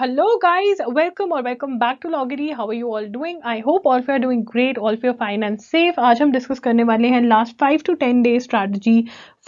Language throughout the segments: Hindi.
हेलो guys वेलकम और welcome back to loggery how you all all I hope all all doing great all doing great all of आज हम डिस्कस करने वाले हैं last five two ten day strategy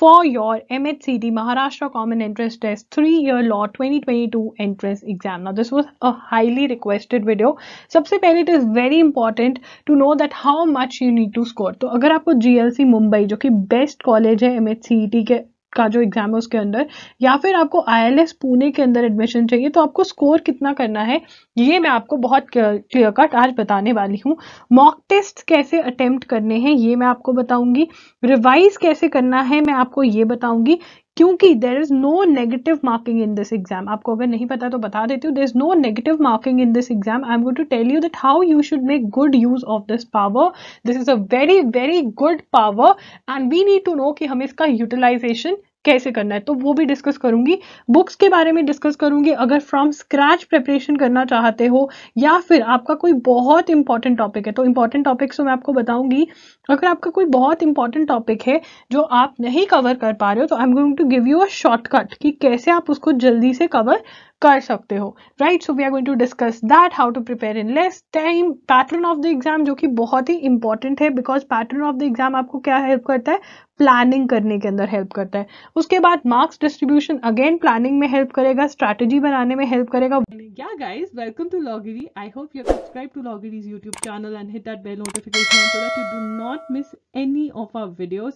for your M H C T Maharashtra common entrance test three year law twenty twenty two entrance exam ना this was a highly requested video सबसे पहले it is very important to know that how much you need to score तो अगर आपको जी एल सी मुंबई जो कि बेस्ट कॉलेज है एम एच सी टी के का जो एग्ज़ाम है उसके अंदर या फिर आपको आई पुणे के अंदर एडमिशन चाहिए तो आपको स्कोर कितना करना है ये मैं आपको बहुत क्लियर कट आज बताने वाली हूँ मॉक टेस्ट कैसे अटेम्प्ट करने हैं ये मैं आपको बताऊंगी रिवाइज कैसे करना है मैं आपको ये बताऊंगी क्योंकि there is no negative marking in this exam आपको अगर नहीं पता तो बता देती हूँ there is no negative marking in this exam I am going to tell you that how you should make good use of this power this is a very very good power and we need to know कि हम इसका यूटिलाइजेशन कैसे करना है तो वो भी डिस्कस करूंगी बुक्स के बारे में डिस्कस करूंगी अगर फ्रॉम स्क्रैच प्रिपरेशन करना चाहते हो या फिर आपका कोई बहुत इंपॉर्टेंट टॉपिक है तो इंपॉर्टेंट टॉपिक्स तो मैं आपको बताऊंगी अगर आपका कोई बहुत इंपॉर्टेंट टॉपिक है जो आप नहीं कवर कर पा रहे हो तो I am going to give you a shortcut कि कैसे आप उसको जल्दी से कवर कर सकते हो right so we are going to discuss that how to prepare in less time pattern of the exam जो कि बहुत ही इंपॉर्टेंट है because pattern of the exam आपको क्या हेल्प करता है प्लानिंग करने के अंदर हेल्प करता है उसके बाद मार्क्स डिस्ट्रीब्यूशन अगेन प्लानिंग में हेल्प करेगा स्ट्रैटेजी बनाने में हेल्प करेगा क्या guys welcome to Logiri I hope you subscribe to Logiri's YouTube channel and hit that bell notification so that you do not miss any of our videos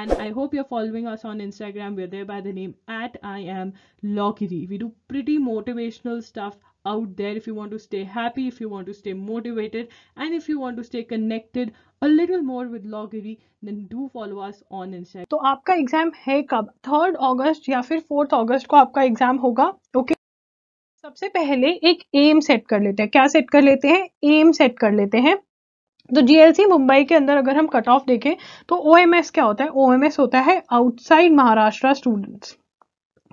and i hope you're following us on instagram we're there by the name at i am lockery we do pretty motivational stuff out there if you want to stay happy if you want to stay motivated and if you want to stay connected a little more with lockery then do follow us on instagram so aapka exam hai kab 3rd august ya fir 4th august ko aapka exam hoga okay? सबसे पहले एक एम सेट कर लेते हैं क्या सेट कर लेते हैं एम सेट कर लेते हैं तो जीएलसी मुंबई के अंदर अगर हम कट ऑफ देखें तो ओएमएस क्या होता है ओएमएस होता है आउटसाइड महाराष्ट्र स्टूडेंट्स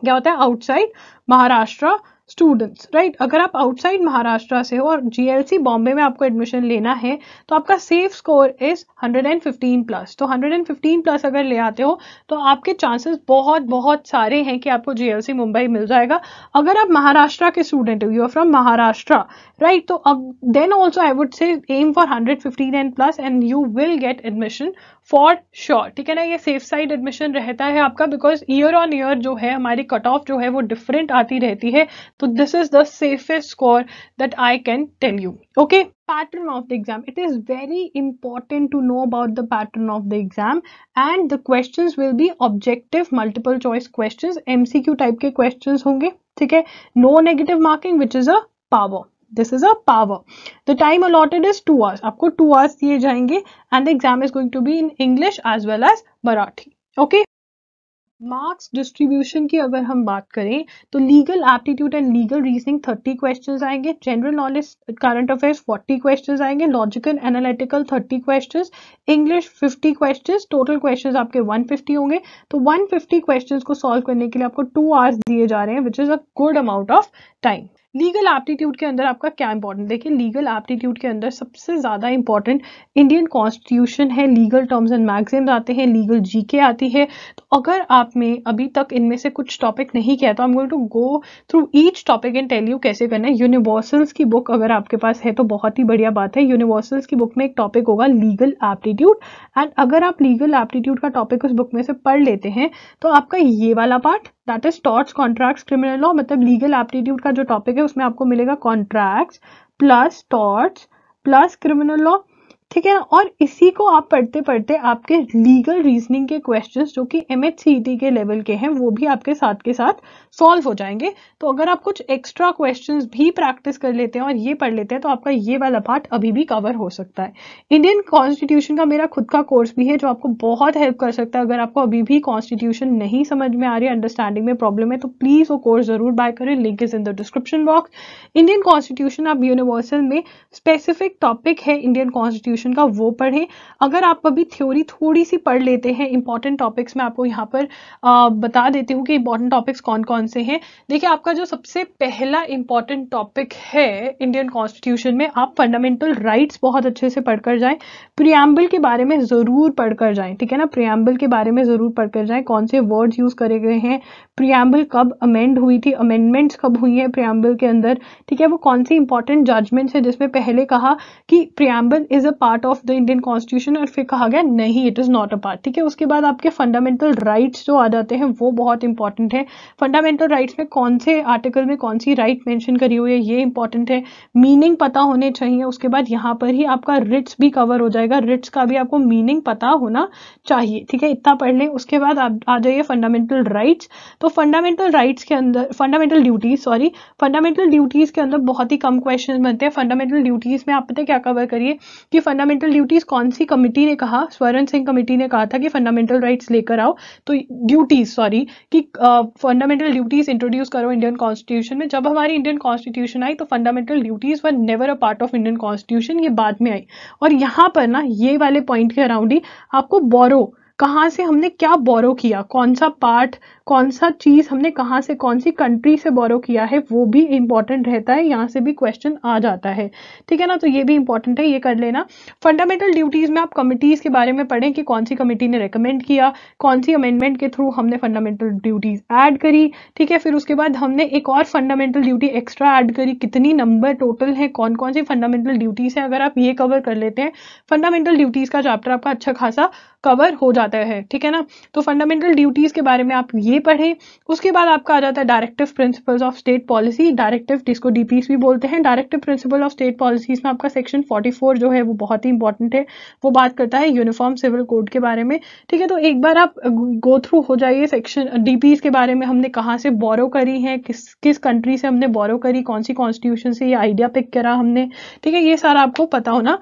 क्या होता है आउटसाइड महाराष्ट्र स्टूडेंट्स राइट अगर आप आउटसाइड महाराष्ट्र से हो और जीएलसी बॉम्बे में आपको एडमिशन लेना है तो आपका सेफ स्कोर इज 115 प्लस तो 115 प्लस अगर ले आते हो तो आपके चांसेस बहुत बहुत सारे हैं कि आपको जीएलसी मुंबई मिल जाएगा अगर आप महाराष्ट्र के स्टूडेंट हो you are from Maharashtra right तो then also I would say aim for hundred and plus and you will get admission for sure ठीक है ना ये सेफ साइड एडमिशन रहता है आपका बिकॉज ईयर ऑन ईयर जो है हमारी कट ऑफ जो है वो डिफरेंट आती रहती है तो this is the safest score that I can tell you okay pattern of the exam it is very important to know about the pattern of the exam and the question will be objective multiple choice question MCQ type के क्वेश्चन होंगे ठीक है no negative marking which is a power this is a power the time allotted is two hours आपको टू आवर्स दिए जाएंगे and the exam is going to be in English as well as Marathi okay marks distribution की अगर हम बात करें तो legal aptitude and legal reasoning 30 questions आएंगे general knowledge current affairs 40 questions आएंगे logical analytical 30 questions English 50 questions total questions आपके 150 होंगे तो 150 क्वेश्चंस को सॉल्व करने के लिए आपको टू आवर्स दिए जा रहे हैं which is a good amount of time legal aptitude के अंदर आपका क्या इंपॉर्टेंट देखिए लीगल एप्टीट्यूड के अंदर सबसे ज़्यादा इंपॉर्टेंट इंडियन कॉन्स्टिट्यूशन है लीगल टर्म्स एंड मैगजीन आते हैं लीगल जीके आती है तो अगर आप में अभी तक इनमें से कुछ टॉपिक नहीं किया तो I am going to go through each topic and tell you कैसे करना है यूनिवर्सल्स की बुक अगर आपके पास है तो बहुत ही बढ़िया बात है यूनिवर्सल्स की बुक में एक टॉपिक होगा लीगल एप्टीट्यूड एंड अगर आप लीगल एप्टीट्यूड का टॉपिक उस बुक में से पढ़ लेते हैं तो आपका ये वाला part that is torts contracts criminal law मतलब लीगल एप्टीट्यूड का जो टॉपिक है उसमें आपको मिलेगा contracts plus torts plus criminal law ठीक है और इसी को आप पढ़ते पढ़ते आपके लीगल रीजनिंग के क्वेश्चंस जो कि एम e के लेवल के हैं वो भी आपके साथ के साथ सॉल्व हो जाएंगे तो अगर आप कुछ एक्स्ट्रा क्वेश्चंस भी प्रैक्टिस कर लेते हैं और ये पढ़ लेते हैं तो आपका ये वाला पार्ट अभी भी कवर हो सकता है इंडियन कॉन्स्टिट्यूशन का मेरा खुद का कोर्स भी है जो आपको बहुत हेल्प कर सकता है अगर आपको अभी भी कॉन्स्टिट्यूशन नहीं समझ में आ रही अंडरस्टैंडिंग में प्रॉब्लम है तो प्लीज़ वो कोर्स ज़रूर बाय करें link is in the description box Indian constitution आप यूनिवर्सल में स्पेसिफिक टॉपिक है इंडियन कॉन्स्टिट्यूशन सॉल्यूशन का वो पढ़ें अगर आप अभी थ्योरी थोड़ी सी पढ़ लेते हैं इंपॉर्टेंट टॉपिक्स मैं आपको यहाँ पर आ, बता देती हूँ कि इंपॉर्टेंट टॉपिक्स कौन कौन से हैं देखिए आपका जो सबसे पहला इंपॉर्टेंट टॉपिक है इंडियन कॉन्स्टिट्यूशन में आप फंडामेंटल राइट्स बहुत अच्छे से पढ़कर जाएं प्रियम्बल के बारे में ज़रूर पढ़कर जाएं ठीक है ना प्रियम्बल के बारे में ज़रूर पढ़कर जाएं कौन से वर्ड्स यूज़ करे गए हैं प्रियम्बल कब अमेंड हुई थी अमेंडमेंट्स कब हुई हैं प्रियम्बल के अंदर ठीक है वो कौन सी इंपॉर्टेंट जजमेंट्स है जिसमें पहले कहा कि preamble is a part of the Indian constitution और फिर कहा गया नहीं it is not a part ठीक है उसके बाद आपके फंडामेंटल राइट्स जो आ जाते हैं वो बहुत इंपॉर्टेंट है फंडामेंटल राइट्स में कौन से आर्टिकल में कौन सी राइट मैंशन करी हुई है ये इंपॉर्टेंट है मीनिंग पता होने चाहिए उसके बाद यहाँ पर ही आपका रिट्स भी कवर हो जाएगा रिट्स का भी आपको मीनिंग पता होना चाहिए ठीक है इतना पढ़ लें उसके बाद आप आ जाइए फंडामेंटल राइट्स तो फंडामेंटल राइट्स के अंदर fundamental duties sorry fundamental duties के अंदर बहुत ही कम क्वेश्चन बनते हैं फंडामेंटल ड्यूटीज़ में आप पता क्या कवर करिए कि फंड फंडामेंटल ड्यूटीज कौन सी कमिटी ने कहा स्वरण सिंह कमिटी ने कहा था कि फंडामेंटल राइट्स लेकर आओ तो ड्यूटीज सॉरी कि फंडामेंटल ड्यूटीज इंट्रोड्यूस करो इंडियन कॉन्स्टिट्यूशन में जब हमारी इंडियन कॉन्स्टिट्यूशन आई तो fundamental duties were never a part of Indian constitution ये बाद में आई और यहाँ पर ना ये वाले पॉइंट के अराउंड ही आपको बोरो कहाँ से हमने क्या बोरो किया कौन सा पार्ट कौन सा चीज़ हमने कहाँ से कौन सी कंट्री से बोरो किया है वो भी इंपॉर्टेंट रहता है यहाँ से भी क्वेश्चन आ जाता है ठीक है ना तो ये भी इंपॉर्टेंट है ये कर लेना फंडामेंटल ड्यूटीज़ में आप कमिटीज़ के बारे में पढ़ें कि कौन सी कमिटी ने रिकमेंड किया कौन सी अमेंडमेंट के थ्रू हमने फंडामेंटल ड्यूटीज़ ऐड करी ठीक है फिर उसके बाद हमने एक और फंडामेंटल ड्यूटी एक्स्ट्रा ऐड करी कितनी नंबर टोटल है कौन कौन सी फंडामेंटल ड्यूटीज़ है अगर आप ये कवर कर लेते हैं फंडामेंटल ड्यूटीज़ का चैप्टर आपका अच्छा खासा कवर हो जाता जाता है ठीक है ना तो फंडामेंटल ड्यूटीज़ के बारे में आप ये पढ़ें उसके बाद आपका आ जाता है directive principles of state policy directive जिसको डीपीस भी बोलते हैं directive principle of state policies में आपका सेक्शन फोर्टी जो है वो बहुत ही इंपॉर्टेंट है वो बात करता है यूनिफॉर्म सिविल कोड के बारे में ठीक है तो एक बार आप गो थ्रू हो जाइए सेक्शन डी के बारे में हमने कहाँ से बोरो करी है किस किस कंट्री से हमने बोरो करी कौन सी कॉन्स्टिट्यूशन से ये आइडिया पिक करा हमने ठीक है ये सारा आपको पता होना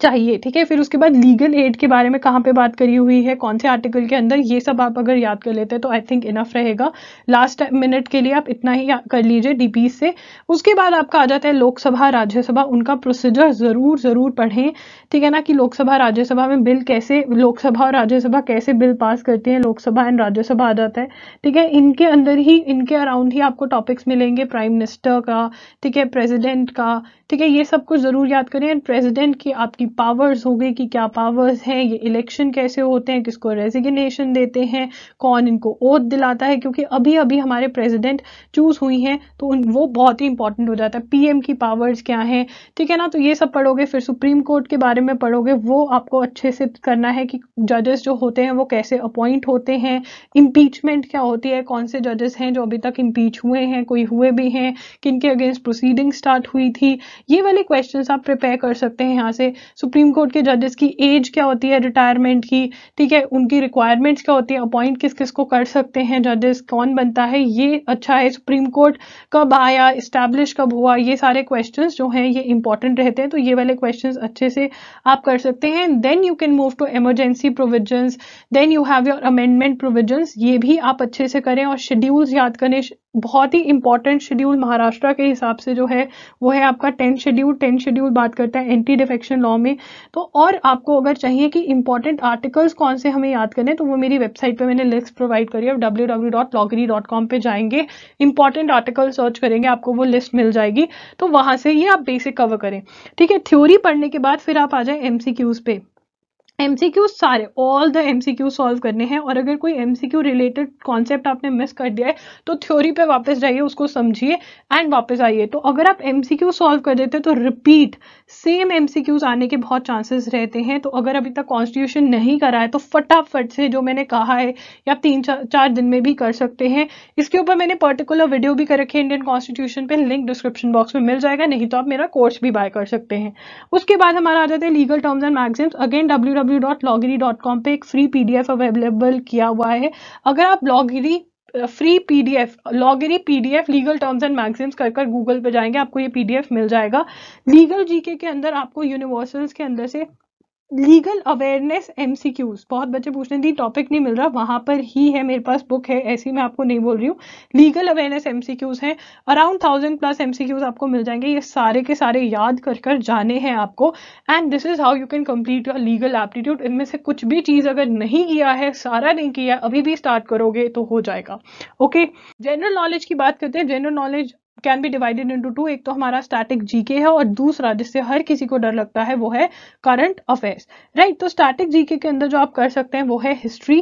चाहिए ठीक है फिर उसके बाद लीगल एड के बारे में कहाँ पे बात करी हुई है कौन से आर्टिकल के अंदर ये सब आप अगर याद कर लेते हैं तो आई थिंक इनफ रहेगा लास्ट मिनट के लिए आप इतना ही कर लीजिए डीपी से उसके बाद आपका आ जाता है लोकसभा राज्यसभा उनका प्रोसीजर ज़रूर ज़रूर पढ़ें ठीक है ना कि लोकसभा राज्यसभा में बिल कैसे लोकसभा और राज्यसभा कैसे बिल पास करते हैं लोकसभा एंड राज्यसभा आ जाता है ठीक है इनके अंदर ही इनके अराउंड ही आपको टॉपिक्स मिलेंगे प्राइम मिनिस्टर का ठीक है प्रेजिडेंट का ठीक है ये सब कुछ ज़रूर याद करें एंड प्रेसिडेंट की आपकी पावर्स हो गई कि क्या पावर्स हैं ये इलेक्शन कैसे होते हैं किसको रेजिग्नेशन देते हैं कौन इनको ओथ दिलाता है क्योंकि अभी अभी हमारे प्रेसिडेंट चूज़ हुई हैं तो उन वो बहुत ही इंपॉर्टेंट हो जाता है पीएम की पावर्स क्या हैं ठीक है ना तो ये सब पढ़ोगे फिर सुप्रीम कोर्ट के बारे में पढ़ोगे वो आपको अच्छे से करना है कि जजेस जो होते हैं वो कैसे अपॉइंट होते हैं इम्पीचमेंट क्या होती है कौन से जजेस हैं जो अभी तक इम्पीच हुए हैं कोई हुए भी हैं किन अगेंस्ट प्रोसीडिंग स्टार्ट हुई थी ये वाले क्वेश्चंस आप प्रिपेयर कर सकते हैं यहाँ से सुप्रीम कोर्ट के जजेस की एज क्या होती है रिटायरमेंट की ठीक है उनकी रिक्वायरमेंट्स क्या होती है अपॉइंट किस किस को कर सकते हैं जजेस कौन बनता है ये अच्छा है सुप्रीम कोर्ट कब आया इस्टेब्लिश कब हुआ ये सारे क्वेश्चन जो हैं ये इंपॉर्टेंट रहते हैं तो ये वाले क्वेश्चन अच्छे से आप कर सकते हैं then you can move to emergency provisions then you have your amendment provisions ये भी आप अच्छे से करें और शेड्यूल्स याद करें बहुत ही इंपॉर्टेंट शेड्यूल महाराष्ट्र के हिसाब से जो है वो है आपका टेंथ शेड्यूल टेंथ शेड्यूल बात करता है एंटी डिफेक्शन लॉ में तो और आपको अगर चाहिए कि इंपॉर्टेंट आर्टिकल्स कौन से हमें याद करने तो वो मेरी वेबसाइट पे मैंने लिस्ट प्रोवाइड करी है W W dot Logiri dot com पर जाएंगे इंपॉर्टेंट आर्टिकल सर्च करेंगे आपको वो लिस्ट मिल जाएगी तो वहाँ से ये आप बेसिक कवर करें ठीक है थ्योरी पढ़ने के बाद फिर आप आ जाए एम पे एम सी क्यू सारे all the M C Q solve करने हैं और अगर कोई M C Q related concept आपने मिस कर दिया है तो थ्योरी पे वापस जाइए उसको समझिए एंड वापस आइए तो अगर आप एम सी क्यू सॉल्व कर देते तो repeat same M C Qs आने के बहुत चांसेस रहते हैं तो अगर अभी तक कॉन्स्टिट्यूशन नहीं करा है तो फटाफट से जो मैंने कहा है या तीन चार, चार दिन में भी कर सकते हैं इसके ऊपर मैंने पर्टिकुलर वीडियो भी कर रखी है इंडियन कॉन्स्टिट्यूशन पर लिंक डिस्क्रिप्शन बॉक्स में मिल जाएगा नहीं तो आप मेरा कोर्स भी बाय कर सकते हैं उसके बाद हमारा आ जाता है legal terms and maxims again W www.logiri.com पे एक फ्री पीडीएफ अवेलेबल किया हुआ है अगर आप Logiri free PDF Logiri PDF legal terms and maxims कर कर गूगल पे जाएंगे आपको ये पीडीएफ मिल जाएगा लीगल जीके के अंदर आपको यूनिवर्सल्स के अंदर से लीगल अवेयरनेस एमसीक्यूज बहुत बच्चे पूछ रहे दी टॉपिक नहीं मिल रहा वहाँ पर ही है मेरे पास बुक है ऐसी मैं आपको नहीं बोल रही हूँ लीगल अवेयरनेस क्यूज हैं अराउंड थाउजेंड प्लस एमसीक्यूज आपको मिल जाएंगे ये सारे के सारे याद कर कर जाने हैं आपको and this is how you can complete your legal aptitude इनमें से कुछ भी चीज़ अगर नहीं किया है सारा नहीं किया अभी भी स्टार्ट करोगे तो हो जाएगा ओके जनरल नॉलेज की बात करते हैं general knowledge can be divided into two एक तो हमारा स्टैटिक जीके है और दूसरा जिससे हर किसी को डर लगता है वो है करंट अफेयर्स राइट तो स्टैटिक जीके के अंदर जो आप कर सकते हैं वो है history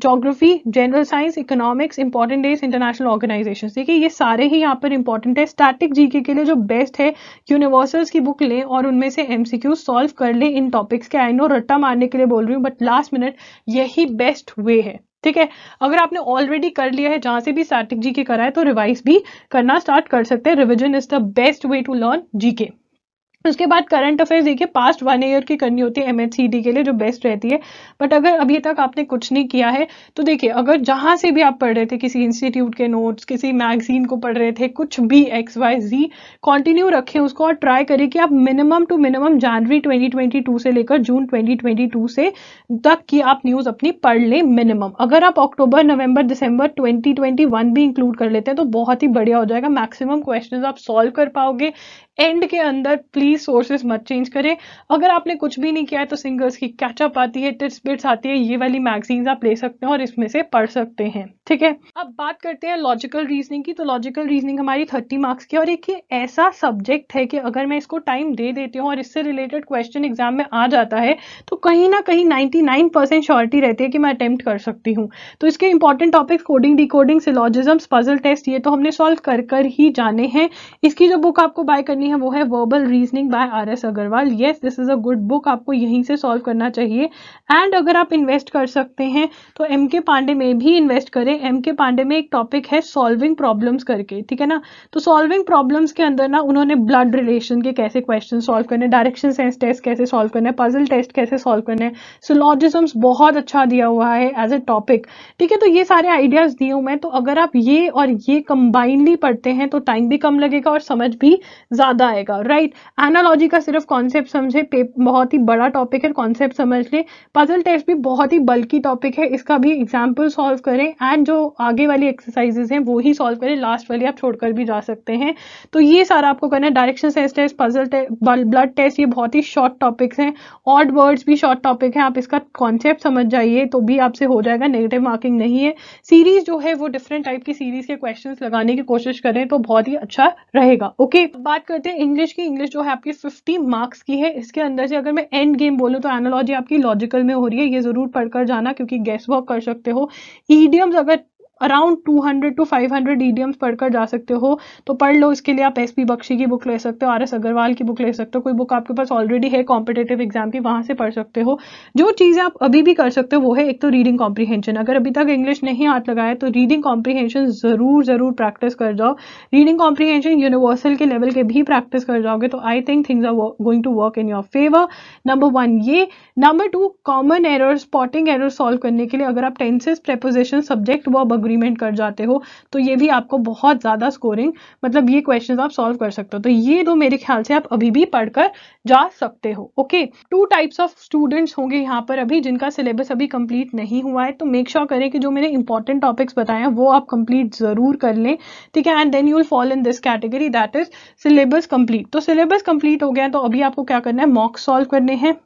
geography general science economics important days international organization है ये सारे ही यहाँ पर इंपॉर्टेंट है स्टैटिक जीके के लिए जो बेस्ट है यूनिवर्सल्स की बुक लें और उनमें से एम सॉल्व कर लें इन टॉपिक्स के आई नो रट्टा मारने के लिए बोल रही हूँ बट लास्ट मिनट यही बेस्ट वे है ठीक है अगर आपने ऑलरेडी कर लिया है जहां से भी स्टैटिक जीके करा है तो रिवाइज भी करना स्टार्ट कर सकते हैं revision is the best way to learn GK उसके बाद करंट अफेयर्स देखिए पास्ट वन ईयर की करनी होती है एमएचसीडी के लिए जो बेस्ट रहती है बट अगर अभी तक आपने कुछ नहीं किया है तो देखिए अगर जहां से भी आप पढ़ रहे थे किसी इंस्टीट्यूट के नोट्स किसी मैगजीन को पढ़ रहे थे कुछ भी एक्स वाई जी कॉन्टिन्यू रखें उसको और ट्राई करें कि आप मिनिमम टू मिनिमम जनवरी ट्वेंटी से लेकर जून ट्वेंटी से तक की आप न्यूज़ अपनी पढ़ लें मिनिमम अगर आप अक्टूबर नवंबर दिसंबर ट्वेंटी भी इंक्लूड कर लेते हैं तो बहुत ही बढ़िया हो जाएगा मैक्सिमम क्वेश्चन आप सॉल्व कर पाओगे एंड के अंदर प्लीज़ प्लीज सोर्सेज मत चेंज करें अगर आपने कुछ भी नहीं किया है तो सिंगर्स की कैचअप आती है टिप्स बिट्स आती है ये वाली मैगजीन्स आप ले सकते हैं और इसमें से पढ़ सकते हैं ठीक है अब बात करते हैं लॉजिकल रीजनिंग की तो लॉजिकल रीजनिंग हमारी थर्टी मार्क्स की और एक ये ऐसा सब्जेक्ट है कि अगर मैं इसको टाइम दे देती हूँ और इससे रिलेटेड क्वेश्चन एग्जाम में आ जाता है तो कहीं ना कहीं नाइन्टी नाइन परसेंट श्योरिटी रहती है कि मैं अटेम्प्ट कर सकती हूँ तो इसके important topics coding decoding syllogisms puzzle test ये तो हमने सॉल्व कर कर ही जाने हैं इसकी जो बुक आपको बाय करनी है वो है verbal reasoning reasoning by R S Agarwal yes this is a good book आपको यहीं से सॉल्व करना चाहिए एंड अगर आप इन्वेस्ट कर सकते हैं तो एम के पांडे में भी इन्वेस्ट करें एम के पांडे में एक टॉपिक है सॉल्विंग प्रॉब्लम्स करके ठीक है ना तो सॉल्विंग प्रॉब्लम्स के अंदर ना उन्होंने ब्लड रिलेशन के कैसे क्वेश्चन सॉल्व करने डायरेक्शन सेंस टेस्ट कैसे सॉल्व करने पजल टेस्ट कैसे सॉल्व करने सोलॉजिजम्स so, बहुत अच्छा दिया हुआ है एज ए टॉपिक ठीक है तो ये सारे आइडियाज दिए हुए हैं तो अगर आप ये और ये कंबाइनली पढ़ते हैं तो टाइम भी कम लगेगा और समझ भी ज्यादा आएगा राइट एनालॉजी का सिर्फ कॉन्सेप्ट समझे बहुत ही बड़ा टॉपिक है कॉन्सेप्ट समझ ले पजल टेस्ट भी बहुत ही बल्कि टॉपिक है इसका भी एग्जाम्पल सॉल्व करें एंड जो आगे वाली एक्सरसाइजेज हैं वो ही सॉल्व करें लास्ट वाली आप छोड़कर भी जा सकते हैं तो ये सारा आपको करना है direction sense test puzzle blood test ये बहुत ही शॉर्ट टॉपिक्स हैं ऑड वर्ड्स भी शॉर्ट टॉपिक हैं आप इसका कॉन्सेप्ट समझ जाइए तो भी आपसे हो जाएगा नेगेटिव मार्किंग नहीं है सीरीज जो है वो डिफरेंट टाइप की सीरीज के क्वेश्चन लगाने की कोशिश करें तो बहुत ही अच्छा रहेगा ओके okay, बात करते हैं इंग्लिश की इंग्लिश जो है आपकी 50 मार्क्स की है इसके अंदर से अगर मैं एंड गेम बोलूँ तो एनोलॉजी आपकी लॉजिकल में हो रही है ये ज़रूर पढ़कर जाना क्योंकि गैस वर्क कर सकते हो ईडियम्स अगर अराउंड 200 टू 500 ईडियम्स पढ़कर जा सकते हो तो पढ़ लो इसके लिए आप एस पी बख्शी की बुक ले सकते हो आर एस अग्रवाल की बुक ले सकते हो कोई बुक आपके पास ऑलरेडी है कॉम्पिटेटिव एग्जाम की वहाँ से पढ़ सकते हो जो चीज़ें आप अभी भी कर सकते हो वो है एक तो रीडिंग कॉम्प्रीहेंशन अगर अभी तक इंग्लिश नहीं हाथ लगाए तो रीडिंग कॉम्प्रीहेंशन ज़रूर ज़रूर प्रैक्टिस कर जाओ रीडिंग कॉम्प्रीहेंशन यूनिवर्सल के लेवल के भी प्रैक्टिस कर जाओगे तो I think things are going to work in your favour number one ये number two common error spotting error solve करने के लिए अगर आप टेंसेस प्रेपोजिशन सब्जेक्ट वो डिसएग्रीमेंट कर जाते हो तो ये भी आपको बहुत ज़्यादा स्कोरिंग मतलब ये क्वेश्चन आप सॉल्व कर सकते हो तो ये दो मेरे ख्याल से आप अभी भी पढ़कर जा सकते हो okay two types of students होंगे यहाँ पर अभी जिनका सिलेबस अभी कंप्लीट नहीं हुआ है तो मेक श्योर sure करें कि जो मैंने इंपॉर्टेंट टॉपिक्स बताए हैं वो आप कंप्लीट ज़रूर कर लें ठीक है and then you will fall in this category that is syllabus complete तो सिलेबस कंप्लीट हो गया तो अभी आपको क्या करना है मॉक सॉल्व करने हैं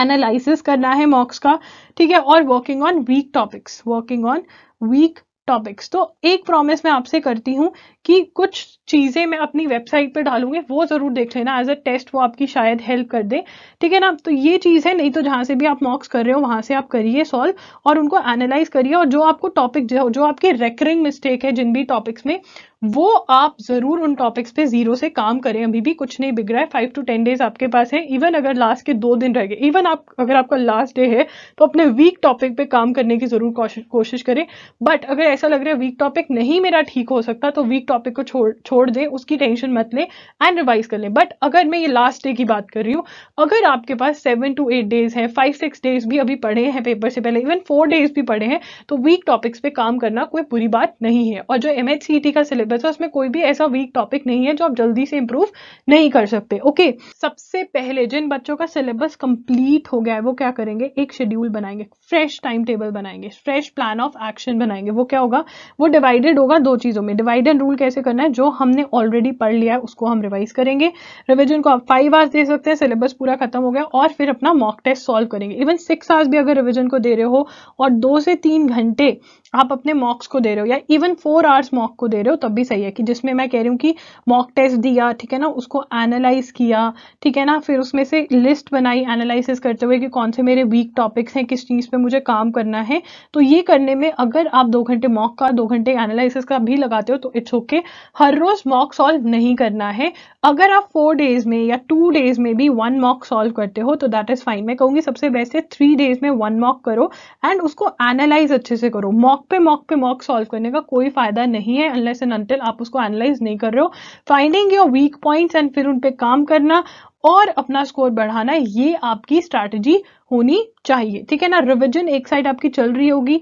एनालिसिस करना है मॉक्स का ठीक है और working on weak topics working on weak topics तो एक प्रॉमिस मैं आपसे करती हूँ कि कुछ चीज़ें मैं अपनी वेबसाइट पर डालूंगी वो ज़रूर देख लेना एज अ टेस्ट वो आपकी शायद हेल्प कर दे ठीक है ना तो ये चीज़ है नहीं तो जहाँ से भी आप मॉक्स कर रहे हो वहाँ से आप करिए सॉल्व और उनको एनालाइज करिए और जो आपको टॉपिक जो आपके रेकरिंग मिस्टेक है जिन भी टॉपिक्स में वो आप ज़रूर उन टॉपिक्स पे ज़ीरो से काम करें अभी भी कुछ नहीं बिगड़ा है फाइव टू टेन डेज आपके पास है इवन अगर लास्ट के दो दिन रह गए इवन आप अगर आपका लास्ट डे है तो अपने वीक टॉपिक पे काम करने की ज़रूर कोशिश करें बट अगर ऐसा लग रहा है वीक टॉपिक नहीं मेरा ठीक हो सकता तो वीक टॉपिक को छोड़ छोड़ दें उसकी टेंशन मत लें एंड रिवाइज कर लें बट अगर मैं ये लास्ट डे की बात कर रही हूँ अगर आपके पास सेवन टू एट डेज है फाइव सिक्स डेज भी अभी पढ़े हैं पेपर से पहले इवन फोर डेज भी पढ़े हैं तो वीक टॉपिक्स पे काम करना कोई बुरी बात नहीं है और जो एम e का सिलेबस सिलेबस है उसमें कोई भी ऐसा वीक टॉपिक नहीं है जो आप जल्दी से इम्प्रूव नहीं कर सकते ओके सबसे पहले जिन बच्चों का सिलेबस कंप्लीट हो गया है वो क्या करेंगे एक शेड्यूल बनाएंगे फ्रेश टाइम टेबल बनाएंगे फ्रेश प्लान ऑफ एक्शन बनाएंगे वो क्या होगा वो डिवाइडेड होगा दो चीज़ों में डिवाइड एंड रूल कैसे करना है जो हमने ऑलरेडी पढ़ लिया है उसको हम रिवाइज करेंगे रिविजन को आप फाइव आवर्स दे सकते हैं सिलेबस पूरा खत्म हो गया और फिर अपना मॉक टेस्ट सॉल्व करेंगे इवन सिक्स आवर्स भी अगर रिविजन को दे रहे हो और दो से तीन घंटे आप अपने मॉक्स को दे रहे हो या इवन फोर आवर्स मॉक को दे रहे हो तब भी सही है कि जिसमें मैं कह रही हूँ कि मॉक टेस्ट दिया ठीक है ना उसको एनालाइज किया ठीक है ना फिर उसमें से लिस्ट बनाई एनालिसिस करते हुए कि कौन से मेरे वीक टॉपिक्स हैं किस चीज़ पे मुझे काम करना है तो ये करने में अगर आप दो घंटे मॉक का दो घंटे एनालिसिस का भी लगाते हो तो इट्स ओके okay. हर रोज़ मॉक सॉल्व नहीं करना है अगर आप फोर डेज में या टू डेज में भी वन मॉक सॉल्व करते हो तो दैट इज़ फाइन मैं कहूँगी सबसे बेस्ट है थ्री डेज में वन मॉक करो एंड उसको एनालाइज अच्छे से करो मॉक मॉक पे मॉक पे मॉक सॉल्व करने का कोई फायदा नहीं है अनलेस एंड अनटिल आप उसको एनालाइज नहीं कर रहे हो finding your weak points and फिर उन पर काम करना और अपना स्कोर बढ़ाना है ये आपकी स्ट्रैटेजी होनी चाहिए ठीक है ना रिविजन एक साइड आपकी चल रही होगी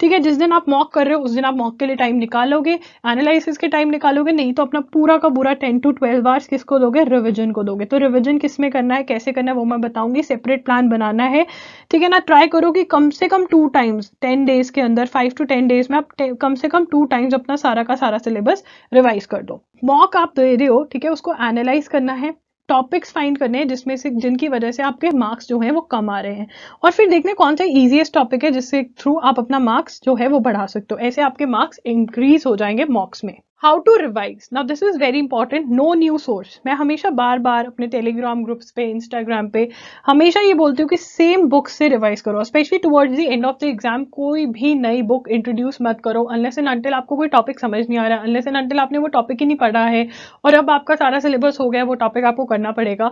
ठीक है जिस दिन आप मॉक कर रहे हो उस दिन आप मॉक के लिए टाइम निकालोगे एनालिसिस के टाइम निकालोगे नहीं तो अपना पूरा का पूरा टेन टू ट्वेल्व आवर्स किसको दोगे रिविजन को दोगे तो रिविजन किस में करना है कैसे करना है वो मैं बताऊंगी सेपरेट प्लान बनाना है ठीक है ना ट्राई करो कि कम से कम टू टाइम्स टेन डेज के अंदर फाइव टू टेन डेज में आप कम से कम टू टाइम्स अपना सारा का सारा सिलेबस रिवाइज कर दो मॉक आप दे रहे हो ठीक है उसको एनालाइज करना है टॉपिक्स फाइंड करने हैं जिसमें से जिनकी वजह से आपके मार्क्स जो हैं वो कम आ रहे हैं और फिर देखने कौन सा ईजिएस्ट टॉपिक है जिसके थ्रू आप अपना मार्क्स जो है वो बढ़ा सकते हो ऐसे आपके मार्क्स इंक्रीज हो जाएंगे मॉक्स में how to revise now this is very important no new source मैं हमेशा बार बार अपने टेलीग्राम ग्रुप्स पे इंस्टाग्राम पे हमेशा ये बोलती हूँ कि सेम बुक से रिवाइज करो specially towards the end of the exam कोई भी नई बुक इंट्रोड्यूस मत करो अनलेस एंड अनटिल आपको कोई टॉपिक समझ नहीं आ रहा है अनलेस एंड अनटिल आपने वो टॉपिक ही नहीं पढ़ा है और अब आपका सारा सिलेबस हो गया वो टॉपिक आपको करना पड़ेगा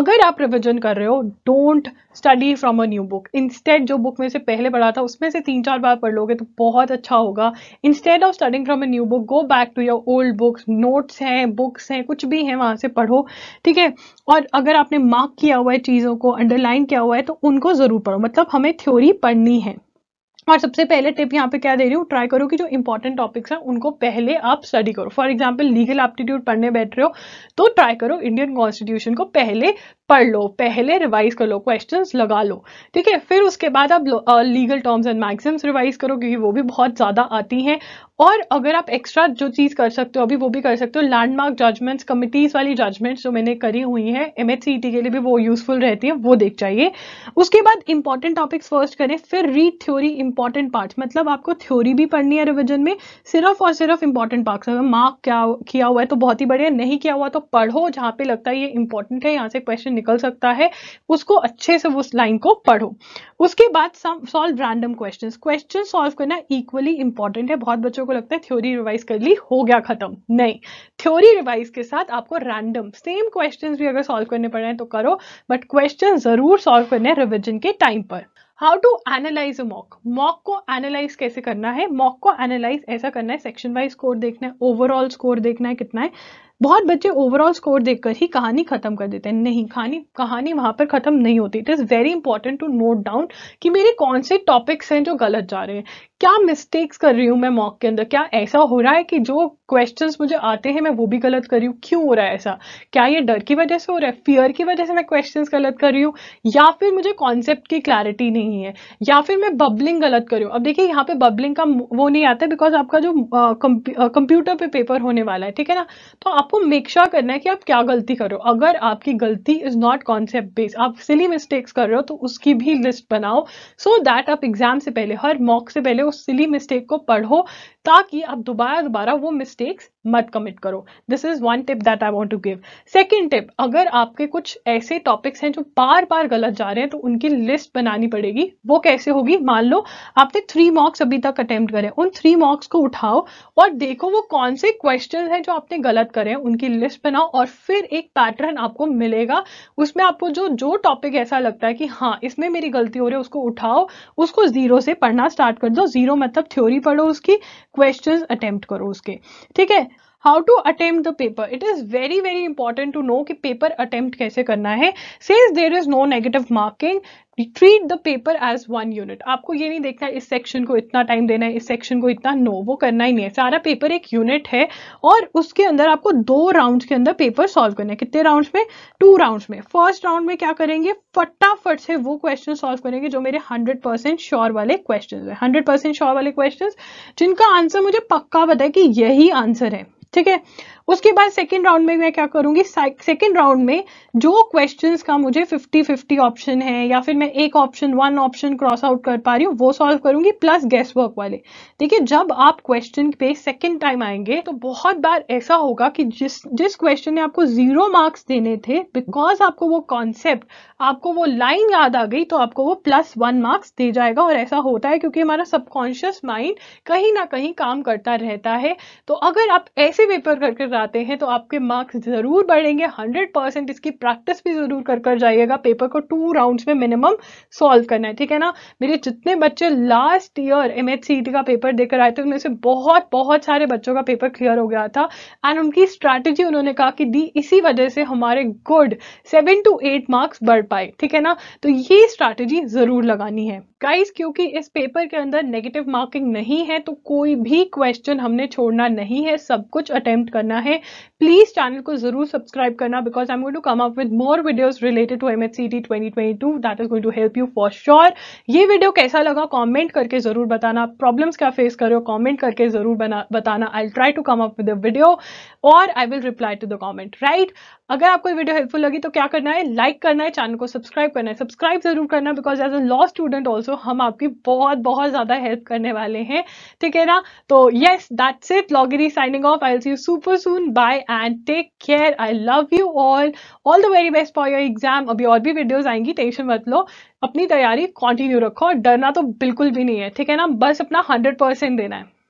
अगर आप रिविजन कर रहे हो don't study from a new book instead जो बुक में से पहले पढ़ा था उसमें से तीन चार बार पढ़ लोगे तो बहुत अच्छा होगा instead of studying from a new book go back to to your old books notes हैं बुक्स हैं कुछ भी हैं वहाँ से पढ़ो ठीक है और अगर आपने मार्क किया हुआ है चीज़ों को अंडरलाइन किया हुआ है तो उनको ज़रूर पढ़ो मतलब हमें थ्योरी पढ़नी है और सबसे पहले टिप यहाँ पे क्या दे रही हूँ ट्राई करो कि जो इंपॉर्टेंट टॉपिक्स हैं उनको पहले आप स्टडी करो फॉर एग्जांपल लीगल एप्टीट्यूड पढ़ने बैठ रहे हो तो ट्राई करो इंडियन कॉन्स्टिट्यूशन को पहले पढ़ लो पहले रिवाइज कर लो क्वेश्चंस लगा लो ठीक है फिर उसके बाद आप legal terms and maxims revise करो क्योंकि वो भी बहुत ज़्यादा आती हैं और अगर आप एक्स्ट्रा जो चीज़ कर सकते हो अभी वो भी कर सकते हो लैंडमार्क जजमेंट्स कमिटीज़ वाली जजमेंट्स जो मैंने करी हुई हैं एम e के लिए भी वो यूजफुल रहती है वो देख चाहिए उसके बाद इंपॉर्टेंट टॉपिक्स फर्स्ट करें फिर रीड थ्योरी इंपॉर्टेंट पार्ट मतलब आपको थ्योरी भी पढ़नी है रिविजन में सिर्फ और सिर्फ इंपॉर्टेंट पार्ट अगर मार्क क्या किया हुआ है तो बहुत ही बढ़िया नहीं किया हुआ तो पढ़ो जहाँ पे लगता है ये इंपॉर्टेंट है यहाँ से क्वेश्चन निकल सकता है उसको अच्छे से उस लाइन को पढ़ो उसके बाद solve random question question solve करना इक्वली इंपॉर्टेंट है बहुत बच्चों को लगता है थ्योरी रिवाइज कर ली हो गया खत्म नहीं थ्योरी रिवाइज के साथ आपको रैंडम सेम क्वेश्चन भी अगर सॉल्व करने पड़ रहे हैं तो करो बट क्वेश्चन जरूर सॉल्व करने हैं रिविजन के टाइम पर how to analyse a mock mock को एनालाइज कैसे करना है मॉक को एनालाइज ऐसा करना है सेक्शन वाइज स्कोर देखना है ओवरऑल स्कोर देखना है कितना है बहुत बच्चे ओवरऑल स्कोर देखकर ही कहानी खत्म कर देते हैं नहीं कहानी कहानी वहां पर खत्म नहीं होती it is very important to note down कि मेरे कौन से टॉपिक्स हैं जो गलत जा रहे हैं क्या मिस्टेक्स कर रही हूँ मैं मॉक के अंदर क्या ऐसा हो रहा है कि जो क्वेश्चन मुझे आते हैं मैं वो भी गलत कर रही हूँ क्यों हो रहा है ऐसा क्या ये डर की वजह से हो रहा है फियर की वजह से मैं क्वेश्चन गलत कर रही हूँ या फिर मुझे कॉन्सेप्ट की क्लैरिटी नहीं है या फिर मैं बबलिंग गलत कर रही हूँ अब देखिए यहाँ पे बबलिंग का वो नहीं आता बिकॉज आपका जो कंप्यूटर पे पेपर होने वाला है ठीक है ना तो आप आपको मेक श्योर sure करना है कि आप क्या गलती करो अगर आपकी गलती इज नॉट कॉन्सेप्ट बेस्ड आप सिली मिस्टेक्स कर रहे हो तो उसकी भी लिस्ट बनाओ सो so दैट आप एग्जाम से पहले हर मॉक से पहले उस सिली मिस्टेक को पढ़ो ताकि आप दोबारा दोबारा वो मिस्टेक्स मत कमिट करो this is one tip that I want to give second tip अगर आपके कुछ ऐसे टॉपिक्स हैं जो बार बार गलत जा रहे हैं तो उनकी लिस्ट बनानी पड़ेगी वो कैसे होगी मान लो आपने थ्री मॉक्स अभी तक अटेम्प्ट करें उन थ्री मॉक्स को उठाओ और देखो वो कौन से क्वेश्चन हैं जो आपने गलत करें उनकी लिस्ट बनाओ और फिर एक पैटर्न आपको मिलेगा उसमें आपको जो जो टॉपिक ऐसा लगता है कि हाँ इसमें मेरी गलती हो रही है उसको उठाओ उसको जीरो से पढ़ना स्टार्ट कर दो जीरो मतलब थ्योरी पढ़ो उसकी क्वेश्चन अटेम्प्ट करो उसके ठीक है how to attempt the paper it is very very important to know कि पेपर अटेम्प्ट कैसे करना है says there is no negative marking treat the paper as one unit आपको ये नहीं देखना है इस सेक्शन को इतना टाइम देना है इस सेक्शन को इतना नो वो करना ही नहीं है सारा पेपर एक यूनिट है और उसके अंदर आपको दो राउंड के अंदर पेपर सॉल्व करना है कितने राउंड्स में टू राउंड्स में फर्स्ट राउंड में क्या करेंगे फटाफट से वो क्वेश्चन सॉल्व करेंगे जो मेरे हंड्रेड परसेंट श्योर वाले क्वेश्चन है हंड्रेड परसेंट श्योर वाले क्वेश्चन जिनका आंसर मुझे पक्का पता है कि यही आंसर है ठीक है उसके बाद सेकेंड राउंड में मैं क्या करूंगी सेकेंड राउंड में जो क्वेश्चन का मुझे फिफ्टी फिफ्टी ऑप्शन है या फिर मैं एक option one option cross out कर पा रही हूँ वो सॉल्व करूंगी प्लस गैस वर्क वाले देखिए जब आप क्वेश्चन पे सेकेंड टाइम आएंगे तो बहुत बार ऐसा होगा कि जिस जिस क्वेश्चन ने आपको जीरो मार्क्स देने थे बिकॉज आपको वो कॉन्सेप्ट आपको वो लाइन याद आ गई तो आपको वो प्लस वन मार्क्स दे जाएगा और ऐसा होता है क्योंकि हमारा सबकॉन्शियस माइंड कहीं ना कहीं काम करता रहता है तो अगर आप ऐसे पेपर करके पेपर्स आते हैं तो आपके मार्क्स ज़रूर बढ़ेंगे हंड्रेड परसेंट इसकी प्रैक्टिस भी ज़रूर कर कर जाइएगा पेपर को टू राउंड्स में मिनिमम सॉल्व करना है ठीक है ना मेरे जितने बच्चे लास्ट ईयर एम एच का पेपर देकर आए थे उनमें से बहुत बहुत सारे बच्चों का पेपर क्लियर हो गया था एंड उनकी स्ट्रैटेजी उन्होंने कहा कि दी इसी वजह से हमारे good seven to eight marks बढ़ पाए ठीक है ना तो ये स्ट्रैटेजी ज़रूर लगानी है गाइस क्योंकि इस पेपर के अंदर नेगेटिव मार्किंग नहीं है तो कोई भी क्वेश्चन हमने छोड़ना नहीं है सब कुछ अटेम्प्ट करना है प्लीज चैनल को जरूर सब्सक्राइब करना because I am going to come up with more videos related to M H C T twenty twenty two that is going to help you for sure ये वीडियो कैसा लगा कॉमेंट करके जरूर बताना प्रॉब्लम्स क्या फेस करो कॉमेंट करके जरूर बताना I try to come up with video और I will reply to the comment right अगर आपको वीडियो हेल्पफुल लगी तो क्या करना है लाइक like करना है चैनल को सब्सक्राइब करना है सब्सक्राइब जरूर करना because as a law student also तो हम आपकी बहुत बहुत ज़्यादा हेल्प करने वाले हैं ठीक है ना तो यस दैट्स इट लॉगरी signing off I see you super soon bye and take care I love you all all the very best for your exam अभी और भी वीडियोज आएंगी टेंशन मत लो अपनी तैयारी कंटिन्यू रखो डरना तो बिल्कुल भी नहीं है ठीक है ना बस अपना हंड्रेड परसेंट देना है